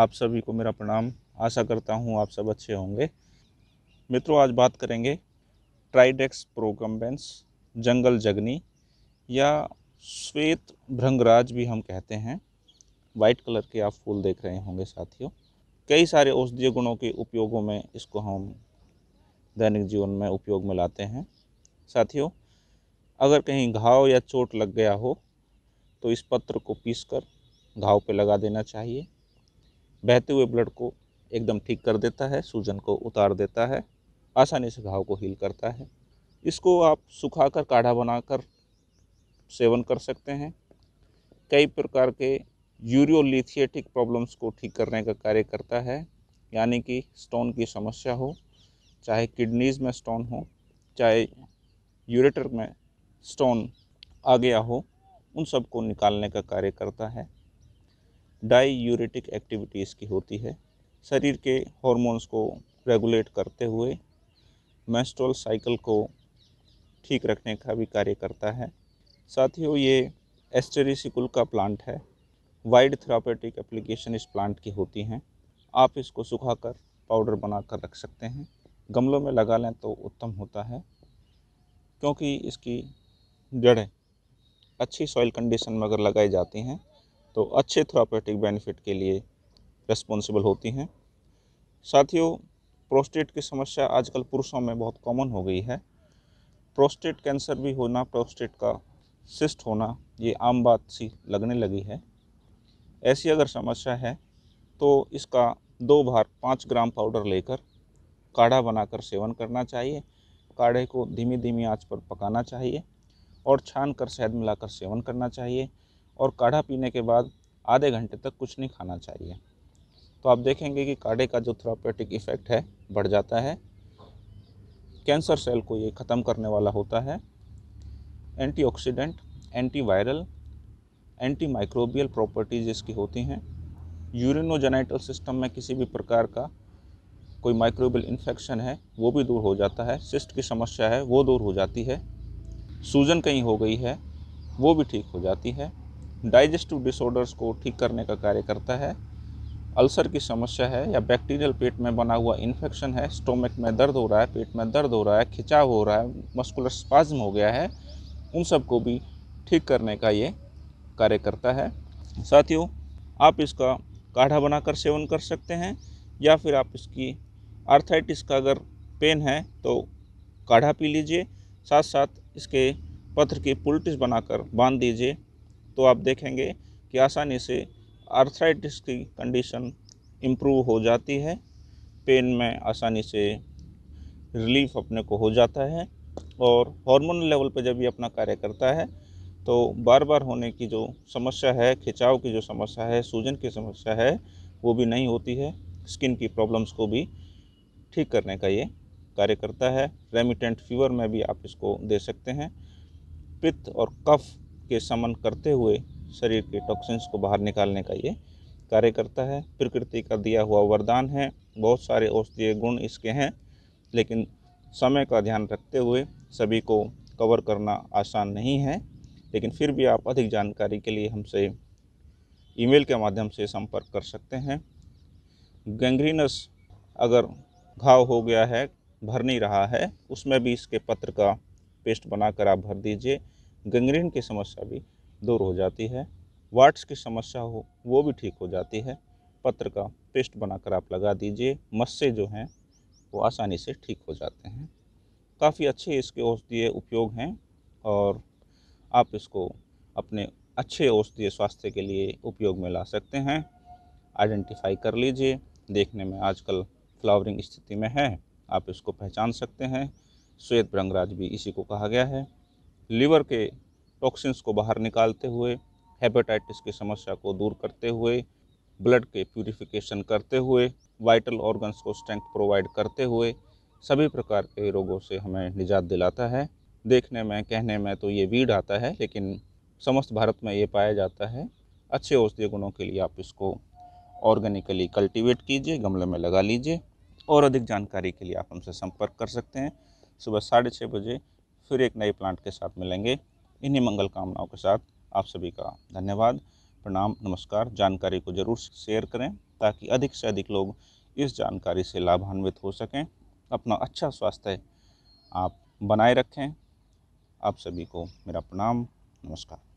आप सभी को मेरा प्रणाम आशा करता हूँ आप सब अच्छे होंगे मित्रों आज बात करेंगे ट्राइडेक्स प्रोकम्बेंस जंगल जगनी या श्वेत भृंगराज भी हम कहते हैं वाइट कलर के आप फूल देख रहे होंगे साथियों कई सारे औषधीय गुणों के उपयोगों में इसको हम दैनिक जीवन में उपयोग में लाते हैं साथियों अगर कहीं घाव या चोट लग गया हो तो इस पत्र को पीसकर घाव पे लगा देना चाहिए बहते हुए ब्लड को एकदम ठीक कर देता है सूजन को उतार देता है आसानी से घाव को हील करता है इसको आप सुखाकर काढ़ा बनाकर सेवन कर सकते हैं कई प्रकार के यूरियोलिथिएटिक प्रॉब्लम्स को ठीक करने का कार्य करता है यानी कि स्टोन की समस्या हो चाहे किडनीज़ में स्टोन हो चाहे यूरेटर में स्टोन आ गया हो उन सबको निकालने का कार्य करता है डाईयूरेटिक एक्टिविटी इसकी होती है शरीर के हॉर्मोन्स को रेगुलेट करते हुए मेस्ट्रोल साइकिल को ठीक रखने का भी कार्य करता है साथियों ये एस्टेरिसिकुल का प्लांट है वाइड थेरापेटिक एप्लीकेशन इस प्लांट की होती हैं आप इसको सुखाकर पाउडर बनाकर रख सकते हैं गमलों में लगा लें तो उत्तम होता है क्योंकि इसकी जड़ें अच्छी सॉइल कंडीशन में अगर लगाई जाती हैं तो अच्छे थ्रापेटिक बेनिफिट के लिए रेस्पॉन्सिबल होती हैं साथियों प्रोस्टेट की समस्या आजकल पुरुषों में बहुत कॉमन हो गई है प्रोस्टेट कैंसर भी होना प्रोस्टेट का सिस्ट होना ये आम बात सी लगने लगी है ऐसी अगर समस्या है तो इसका दो बार पाँच ग्राम पाउडर लेकर काढ़ा बनाकर सेवन करना चाहिए काढ़े को धीमी धीमी आंच पर पकाना चाहिए और छान कर शहद मिलाकर सेवन करना चाहिए और काढ़ा पीने के बाद आधे घंटे तक कुछ नहीं खाना चाहिए तो आप देखेंगे कि काढ़े का जो थ्रोपेटिक इफ़ेक्ट है बढ़ जाता है कैंसर सेल को ये ख़त्म करने वाला होता है antioxidant antiviral antimicrobial properties इसकी होती हैं यूरिनोजेनाइटल सिस्टम में किसी भी प्रकार का कोई माइक्रोबियल इन्फेक्शन है वो भी दूर हो जाता है सिस्ट की समस्या है वो दूर हो जाती है सूजन कहीं हो गई है वो भी ठीक हो जाती है डाइजेस्टिव डिसऑर्डर्स को ठीक करने का कार्य करता है अल्सर की समस्या है या बैक्टीरियल पेट में बना हुआ इन्फेक्शन है स्टोमक में दर्द हो रहा है पेट में दर्द हो रहा है खिंचाव हो रहा है मस्कुलर स्पाज्म हो गया है उन सबको भी ठीक करने का ये कार्य करता है साथियों आप इसका काढ़ा बनाकर सेवन कर सकते हैं या फिर आप इसकी आर्थाइटिस का अगर पेन है तो काढ़ा पी लीजिए साथ साथ इसके पत्र की पुलटिस बनाकर बांध दीजिए तो आप देखेंगे कि आसानी से आर्थराइटिस की कंडीशन इम्प्रूव हो जाती है पेन में आसानी से रिलीफ अपने को हो जाता है और हार्मोन लेवल पर जब ये अपना कार्य करता है तो बार बार होने की जो समस्या है खिंचाव की जो समस्या है सूजन की समस्या है वो भी नहीं होती है स्किन की प्रॉब्लम्स को भी ठीक करने का ये कार्य करता है रेमिटेंट फीवर में भी आप इसको दे सकते हैं पित्त और कफ के समन करते हुए शरीर के टॉक्सिन्स को बाहर निकालने का ये कार्य करता है प्रकृति का दिया हुआ वरदान है बहुत सारे औषधीय गुण इसके हैं लेकिन समय का ध्यान रखते हुए सभी को कवर करना आसान नहीं है लेकिन फिर भी आप अधिक जानकारी के लिए हमसे ईमेल के माध्यम से संपर्क कर सकते हैं गैंग्रीनस अगर घाव हो गया है भर नहीं रहा है उसमें भी इसके पत्र का पेस्ट बनाकर आप भर दीजिए गंग्रीन की समस्या भी दूर हो जाती है वाट्स की समस्या हो वो भी ठीक हो जाती है पत्र का पेस्ट बनाकर आप लगा दीजिए मस्से जो हैं वो आसानी से ठीक हो जाते हैं काफ़ी अच्छे इसके औषधीय उपयोग हैं और आप इसको अपने अच्छे औषधीय स्वास्थ्य के लिए उपयोग में ला सकते हैं आइडेंटिफाई कर लीजिए देखने में आजकल फ्लावरिंग स्थिति में है आप इसको पहचान सकते हैं श्वेत भ्रंगराज भी इसी को कहा गया है लीवर के टॉक्सिन्स को बाहर निकालते हुए हेपेटाइटिस की समस्या को दूर करते हुए ब्लड के प्यूरिफिकेशन करते हुए वाइटल ऑर्गन्स को स्ट्रेंथ प्रोवाइड करते हुए सभी प्रकार के रोगों से हमें निजात दिलाता है देखने में कहने में तो ये वीड आता है लेकिन समस्त भारत में ये पाया जाता है अच्छे औषधीय गुणों के लिए आप इसको ऑर्गेनिकली कल्टीवेट कीजिए गमले में लगा लीजिए और अधिक जानकारी के लिए आप हमसे संपर्क कर सकते हैं सुबह साढ़े छः बजे फिर एक नए प्लांट के साथ मिलेंगे इन्हीं मंगल कामनाओं के साथ आप सभी का धन्यवाद प्रणाम नमस्कार जानकारी को ज़रूर शेयर करें ताकि अधिक से अधिक लोग इस जानकारी से लाभान्वित हो सकें अपना अच्छा स्वास्थ्य आप बनाए रखें आप सभी को मेरा प्रणाम नमस्कार